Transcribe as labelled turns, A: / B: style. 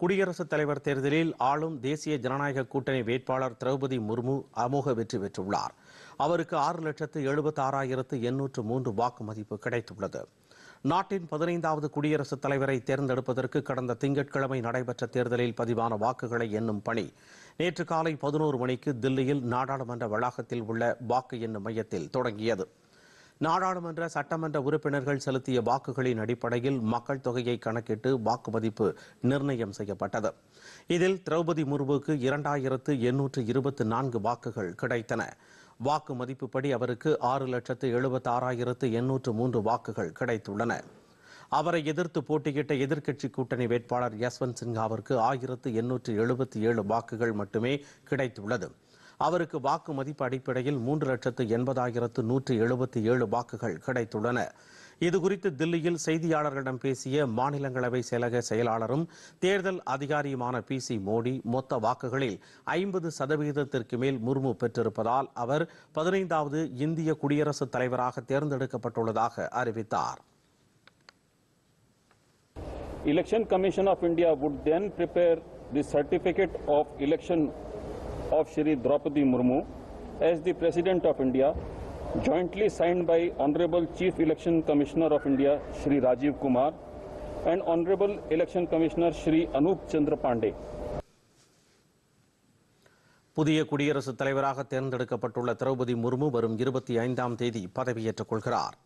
A: குடியரசுத் தலைவர் தேர்தலில் ஆளும் தேசிய ஜனநாயக கூட்டணி வேட்பாளர் திரௌபதி முர்மு அமோக வெற்றி பெற்றுள்ளார் அவருக்கு ஆறு லட்சத்து எழுபத்தி ஆறாயிரத்து எண்ணூற்று மூன்று வாக்கு மதிப்பு கிடைத்துள்ளது நாட்டின் பதினைந்தாவது குடியரசுத் தலைவரை தேர்ந்தெடுப்பதற்கு கடந்த திங்கட்கிழமை நடைபெற்ற தேர்தலில் பதிவான வாக்குகளை எண்ணும் பணி நேற்று காலை பதினோரு மணிக்கு தில்லியில் நாடாளுமன்ற வளாகத்தில் உள்ள வாக்கு எண்ணும் மையத்தில் தொடங்கியது நாடாளுமன்ற சட்டமன்ற உறுப்பினர்கள் செலுத்திய வாக்குகளின் அடிப்படையில் மக்கள் தொகையை கணக்கிட்டு வாக்குமதிப்பு நிர்ணயம் செய்யப்பட்டது இதில் திரௌபதி முர்முக்கு இரண்டாயிரத்து எண்ணூற்று இருபத்தி நான்கு வாக்குகள் கிடைத்தன வாக்கு மதிப்புப்படி அவருக்கு ஆறு லட்சத்து எழுபத்தி ஆறாயிரத்து எண்ணூற்று மூன்று வாக்குகள் கிடைத்துள்ளன அவரை எதிர்த்து போட்டியிட்ட எதிர்க்கட்சி கூட்டணி வேட்பாளர் யஸ்வந்த் சின்ஹாவிற்கு ஆயிரத்து எண்ணூற்று எழுபத்தி ஏழு வாக்குகள் மட்டுமே கிடைத்துள்ளது அவருக்கு வாக்கு மதிப்பு அடிப்படையில் மூன்று லட்சத்து எண்பதாயிரத்து நூற்றி எழுபத்தி ஏழு வாக்குகள் கிடைத்துள்ளன இதுகுறித்து தில்லியில் செய்தியாளர்களிடம் பேசிய மாநிலங்களவை செயலக செயலாளரும் தேர்தல் அதிகாரியுமான பி சி மோடி மொத்த வாக்குகளில் ஐம்பது சதவிகிதத்திற்கு மேல் முர்மு பெற்றிருப்பதால் அவர் பதினைந்தாவது இந்திய குடியரசுத் தலைவராக தேர்ந்தெடுக்கப்பட்டுள்ளதாக
B: அறிவித்தார் Election Commission of India would then prepare the certificate of election of Shri Draupadi Murmu as the President of India, jointly signed by Honorable Chief Election Commissioner of India, Shri Rajiv Kumar, and Honorable Election Commissioner Shri Anup Chandra Pandey.
A: புதிய குடியரசுத் தலைவராக தேர்ந்தெடுக்கப்பட்டுள்ள திரௌபதி முர்மு வரும் இருபத்தி ஐந்தாம் தேதி பதவியேற்றுக் கொள்கிறார்